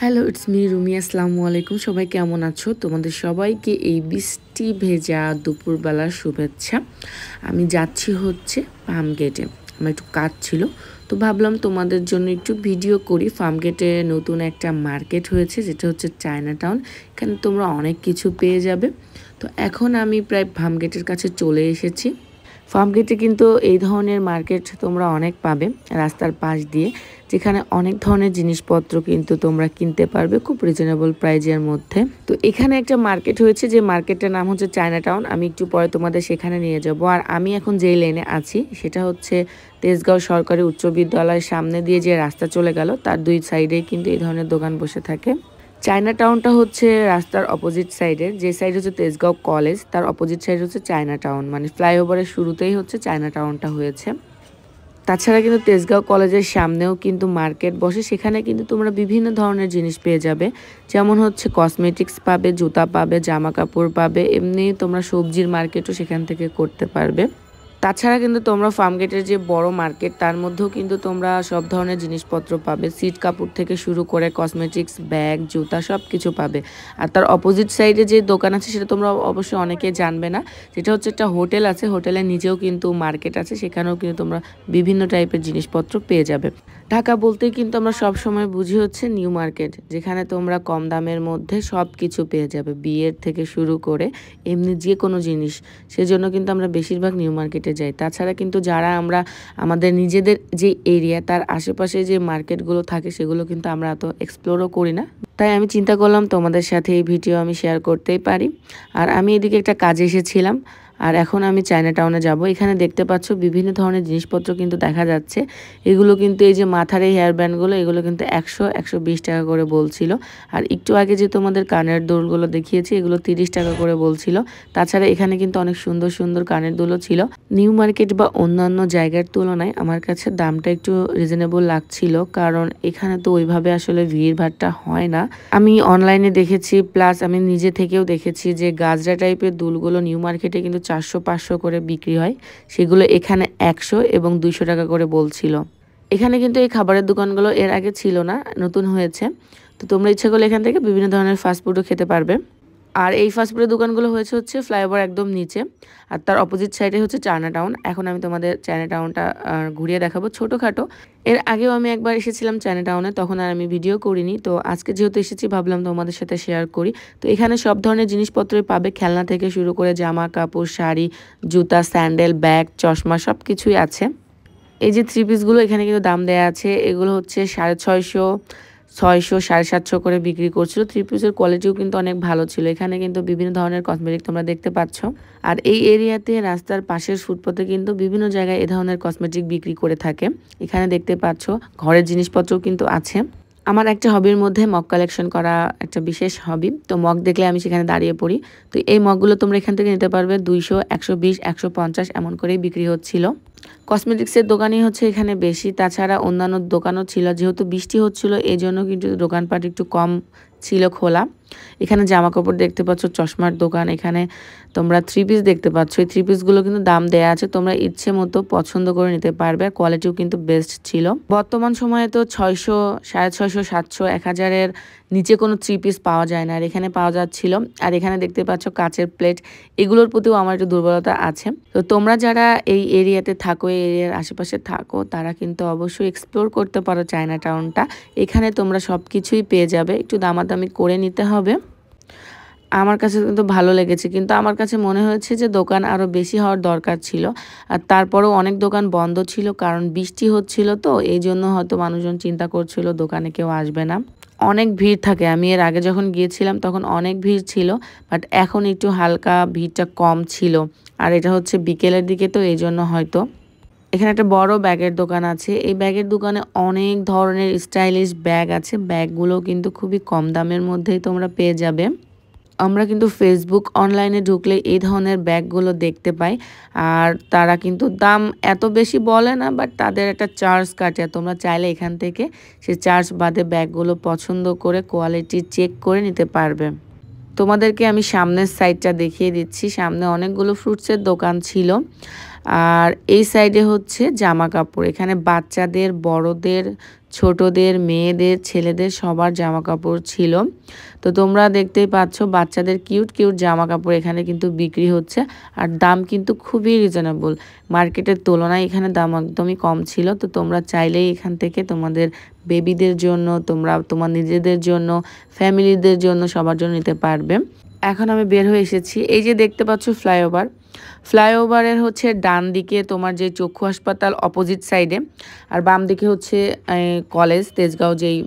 hello it's me Rumi আসসালামু আলাইকুম সবাই কেমন আছো তোমাদের সবাইকে এই বৃষ্টি ভেজা দুপুরবেলার শুভেচ্ছা আমি যাচ্ছি হচ্ছে পাম গেটে আমার একটু কাজ ছিল তো ভাবলাম তোমাদের জন্য একটু ভিডিও করি ফার্ম গেটে নতুন একটা মার্কেট হয়েছে যেটা হচ্ছে চায়না টাউন এখানে তোমরা অনেক কিছু পেয়ে যাবে তো এখন আমি প্রায় ফার্ম গেটের কাছে চলে এসেছি ফার্মগেটে কিন্তু এই ধরনের মার্কেট তোমরা অনেক পাবে রাস্তার পাশ দিয়ে যেখানে অনেক ধরনের জিনিসপত্র কিন্তু তোমরা কিনতে পারবে খুব রিজনেবল প্রাইজের মধ্যে তো এখানে একটা মার্কেট হয়েছে যে মার্কেটের নাম হচ্ছে চায়না টাউন আমি একটু পরে তোমাদের সেখানে নিয়ে যাব আর আমি এখন যেই লেনে আছি সেটা হচ্ছে তেজগাঁও সরকারি উচ্চ বিদ্যালয়ের সামনে দিয়ে যে রাস্তা চলে গেল তার দুই সাইডে কিন্তু এই ধরনের দোকান বসে থাকে চায়না টাউনটা হচ্ছে রাস্তার অপোজিট সাইডে যে সাইড হচ্ছে তেজগাঁও কলেজ তার অপোজিট সাইড হচ্ছে চায়না টাউন মানে ফ্লাইওভারের শুরুতেই হচ্ছে চায়না টাউনটা হয়েছে তাছাড়া কিন্তু তেজগাঁও কলেজের সামনেও কিন্তু মার্কেট বসে সেখানে কিন্তু তোমরা বিভিন্ন ধরনের জিনিস পেয়ে যাবে যেমন হচ্ছে কসমেটিক্স পাবে জুতা পাবে জামা কাপড় পাবে এমনি তোমরা সবজির মার্কেটও সেখান থেকে করতে পারবে তাছাড়া কিন্তু তোমরা ফার্ম গেটের যে বড় মার্কেট তার মধ্যেও কিন্তু তোমরা সব ধরনের জিনিসপত্র পাবে সিট কাপড় থেকে শুরু করে কসমেটিক্স ব্যাগ জুতা সব কিছু পাবে আর তার অপোজিট সাইডে যে দোকান আছে সেটা তোমরা অবশ্যই অনেকে জানবে না যেটা হচ্ছে একটা হোটেল আছে হোটেলের নিজেও কিন্তু মার্কেট আছে সেখানেও কিন্তু তোমরা বিভিন্ন টাইপের জিনিসপত্র পেয়ে যাবে ঢাকা বলতেই কিন্তু আমরা সব সময় বুঝি হচ্ছে নিউ মার্কেট যেখানে তোমরা কম দামের মধ্যে সব কিছু পেয়ে যাবে বিয়ের থেকে শুরু করে এমনি যে কোনো জিনিস সেজন্য কিন্তু আমরা বেশিরভাগ নিউ মার্কেটে যাই তাছাড়া কিন্তু যারা আমরা আমাদের নিজেদের যে এরিয়া তার আশেপাশে যে মার্কেটগুলো থাকে সেগুলো কিন্তু আমরা এত এক্সপ্লোরও করি না তাই আমি চিন্তা করলাম তোমাদের সাথে এই ভিডিও আমি শেয়ার করতেই পারি আর আমি এদিকে একটা কাজে এসেছিলাম আর এখন আমি চায়না টাউনে যাব এখানে দেখতে পাচ্ছ বিভিন্ন ধরনের জিনিসপত্র কিন্তু দেখা যাচ্ছে এগুলো কিন্তু এই যে মাথার এই হেয়ার ব্যান্ডগুলো এগুলো কিন্তু একশো একশো টাকা করে বলছিল আর একটু আগে যে তোমাদের কানের দোলগুলো দেখিয়েছি এগুলো তিরিশ টাকা করে বলছিল তাছাড়া এখানে কিন্তু অনেক সুন্দর সুন্দর কানের দুলও ছিল নিউ মার্কেট বা অন্যান্য জায়গার তুলনায় আমার কাছে দামটা একটু রিজনেবল লাগছিল কারণ এখানে তো ওইভাবে আসলে ভিড় ভাড়টা হয় না আমি অনলাইনে দেখেছি প্লাস আমি নিজে থেকেও দেখেছি যে গাজরা টাইপের দুলগুলো নিউ মার্কেটে কিন্তু চারশো পাঁচশো করে বিক্রি হয় সেগুলো এখানে একশো এবং দুইশো টাকা করে বলছিল এখানে কিন্তু এই খাবারের দোকানগুলো এর আগে ছিল না নতুন হয়েছে তো তোমরা ইচ্ছা করলে এখান থেকে বিভিন্ন ধরনের ফাস্টফুডও খেতে পারবে আর এই ফাস্টফুডের দোকানগুলো হয়েছে হচ্ছে ফ্লাইওভার একদম নিচে আর তার অপোজিট সাইডে হচ্ছে চায়না টাউন এখন আমি তোমাদের চায়না টাউনটা ঘুরিয়ে দেখাবো ছোটোখাটো এর আগেও আমি একবার এসেছিলাম চায়না টাউনে তখন আর আমি ভিডিও করিনি তো আজকে যেহেতু এসেছি ভাবলাম তোমাদের সাথে শেয়ার করি তো এখানে সব ধরনের জিনিসপত্রই পাবে খেলনা থেকে শুরু করে জামা কাপড় শাড়ি জুতা স্যান্ডেল ব্যাগ চশমা সব কিছুই আছে এই যে থ্রি পিসগুলো এখানে কিন্তু দাম দেয়া আছে এগুলো হচ্ছে সাড়ে ছয়শো ছয়শো সাড়ে সাতশো করে বিক্রি করছিল থ্রি পিসের কোয়ালিটিও কিন্তু অনেক ভালো ছিল এখানে কিন্তু বিভিন্ন ধরনের কসমেটিক তোমরা দেখতে পাচ্ছ আর এই এরিয়াতে রাস্তার পাশের ফুটপথে কিন্তু বিভিন্ন জায়গায় এ ধরনের কসমেটিক বিক্রি করে থাকে এখানে দেখতে পাচ্ছ ঘরের জিনিসপত্রও কিন্তু আছে আমার একটা হবির মধ্যে মগ কালেকশন করা একটা বিশেষ হবি তো মগ দেখলে আমি সেখানে দাঁড়িয়ে পড়ি তো এই মগগুলো তোমরা এখান থেকে নিতে পারবে দুইশো একশো বিশ একশো পঞ্চাশ এমন করেই বিক্রি হচ্ছিল কসমেটিক্সের দোকানই হচ্ছে এখানে বেশি তাছাড়া অন্যান্য দোকানও ছিল যেহেতু বৃষ্টি হচ্ছিল এই জন্য কিন্তু দোকানপাট একটু কম ছিল খোলা এখানে জামা কাপড় দেখতে পাচ্ছ চশমার দোকান এখানে তোমরা থ্রি পিস দেখতে পাচ্ছ এই থ্রি পিসগুলো কিন্তু দাম দেয়া আছে তোমরা ইচ্ছে মতো পছন্দ করে নিতে পারবে কোয়ালিটিও কিন্তু বেস্ট ছিল বর্তমান সময়ে তো ছয়শো সাড়ে ছয়শো সাতশো এক হাজারের নিচে কোনো থ্রি পিস পাওয়া যায় না আর এখানে পাওয়া যাচ্ছিল আর এখানে দেখতে পাচ্ছ কাচের প্লেট এগুলোর প্রতিও আমার একটু দুর্বলতা আছে তো তোমরা যারা এই এরিয়াতে থাক থাকো এরিয়ার আশেপাশে থাকো তারা কিন্তু অবশ্যই এক্সপ্লোর করতে পারো চায়না টাউনটা এখানে তোমরা সব কিছুই পেয়ে যাবে একটু দামাদামি করে নিতে হবে আমার কাছে কিন্তু ভালো লেগেছে কিন্তু আমার কাছে মনে হয়েছে যে দোকান আরও বেশি হওয়ার দরকার ছিল আর তারপরেও অনেক দোকান বন্ধ ছিল কারণ বৃষ্টি হচ্ছিল তো এই জন্য হয়তো মানুষজন চিন্তা করছিল দোকানে কেউ আসবে না অনেক ভিড় থাকে আমি এর আগে যখন গিয়েছিলাম তখন অনেক ভিড় ছিল বাট এখন একটু হালকা ভিড়টা কম ছিল আর এটা হচ্ছে বিকেলের দিকে তো এই জন্য হয়তো এখানে একটা বড় ব্যাগের দোকান আছে এই ব্যাগের দোকানে অনেক ধরনের স্টাইলিশ ব্যাগ আছে ব্যাগগুলো কিন্তু খুবই কম দামের মধ্যেই তোমরা পেয়ে যাবে আমরা কিন্তু ফেসবুক অনলাইনে ঢুকলে এই ধরনের ব্যাগগুলো দেখতে পাই আর তারা কিন্তু দাম এত বেশি বলে না বাট তাদের একটা চার্জ কাটে তোমরা চাইলে এখান থেকে সে চার্জ বাদে ব্যাগগুলো পছন্দ করে কোয়ালিটি চেক করে নিতে পারবে তোমাদেরকে আমি সামনের সাইডটা দেখিয়ে দিচ্ছি সামনে অনেকগুলো ফ্রুটসের দোকান ছিল আর এই সাইডে হচ্ছে জামা কাপড় এখানে বাচ্চাদের বড়দের ছোটদের মেয়েদের ছেলেদের সবার জামা কাপড় ছিল তো তোমরা দেখতেই পাচ্ছ বাচ্চাদের কিউট কিউট জামা কাপড় এখানে কিন্তু বিক্রি হচ্ছে আর দাম কিন্তু খুবই রিজনেবল মার্কেটের তুলনায় এখানে দাম একদমই কম ছিল তো তোমরা চাইলেই এখান থেকে তোমাদের বেবিদের জন্য তোমরা তোমার নিজেদের জন্য ফ্যামিলিদের জন্য সবার জন্য নিতে পারবে এখন আমি বের হয়ে এসেছি এই যে দেখতে পাচ্ছ ফ্লাইওভার ফ্লাইওভারের হচ্ছে ডান দিকে তোমার যে চক্ষু হাসপাতাল অপোজিট সাইডে আর বাম দিকে হচ্ছে কলেজ তেজগাঁও যেই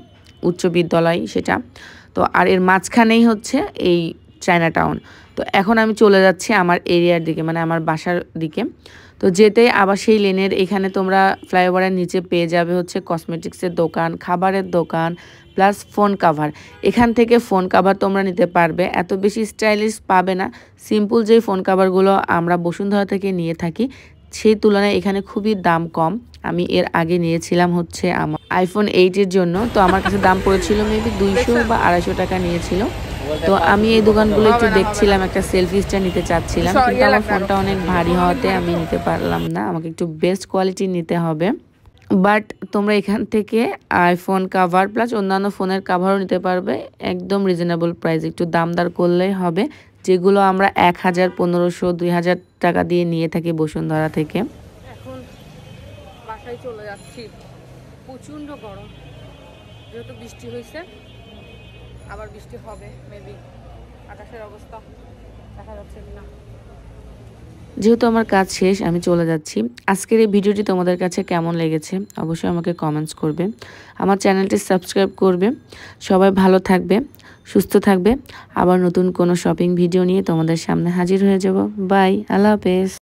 উচ্চ বিদ্যালয় সেটা তো আর এর মাঝখানেই হচ্ছে এই চায়না টাউন তো এখন আমি চলে যাচ্ছি আমার এরিয়ার দিকে মানে আমার বাসার দিকে তো যেতে আবার সেই লেনের এখানে তোমরা ফ্লাইওভারের নিচে পেয়ে যাবে হচ্ছে কসমেটিক্সের দোকান খাবারের দোকান প্লাস ফোন কাভার এখান থেকে ফোন কাভার তোমরা নিতে পারবে এত বেশি স্টাইলিশ পাবে না সিম্পল যেই ফোন কাভারগুলো আমরা বসুন্ধরা থেকে নিয়ে থাকি সেই তুলনায় এখানে খুবই দাম কম আমি এর আগে নিয়েছিলাম হচ্ছে আমার আইফোন এইটের জন্য তো আমার কাছে দাম পড়েছিল মেবি দুইশো বা আড়াইশো টাকা নিয়েছিল তো আমি এই দোকানগুলো একটু দেখছিলাম একটা সেলফিসটা নিতে চাচ্ছিলাম কিন্তু ইয়ে আমার ফোনটা অনেক ভারী হওয়াতে আমি নিতে পারলাম না আমাকে একটু বেস্ট কোয়ালিটি নিতে হবে বাট তোমরা এখান থেকে আইফোন কাভার প্লাস অন্যান্য ফোনের কাভারও নিতে পারবে একদম রিজনেবল প্রাইস একটু দামদার করলেই হবে যেগুলো আমরা এক হাজার পনেরোশো দুই হাজার টাকা দিয়ে নিয়ে থাকি বসুন্ধরা থেকে এখন বাসায় চলে যাচ্ছি প্রচণ্ড গরম যেহেতু বৃষ্টি হয়েছে আবার বৃষ্টি হবে মেবি আকাশের অবস্থা দেখা যাচ্ছে না যেহেতু আমার কাজ শেষ আমি চলে যাচ্ছি আজকের এই ভিডিওটি তোমাদের কাছে কেমন লেগেছে অবশ্যই আমাকে কমেন্টস করবে আমার চ্যানেলটি সাবস্ক্রাইব করবে সবাই ভালো থাকবে সুস্থ থাকবে আবার নতুন কোনো শপিং ভিডিও নিয়ে তোমাদের সামনে হাজির হয়ে যাব বাই আল্লাহ হাফেজ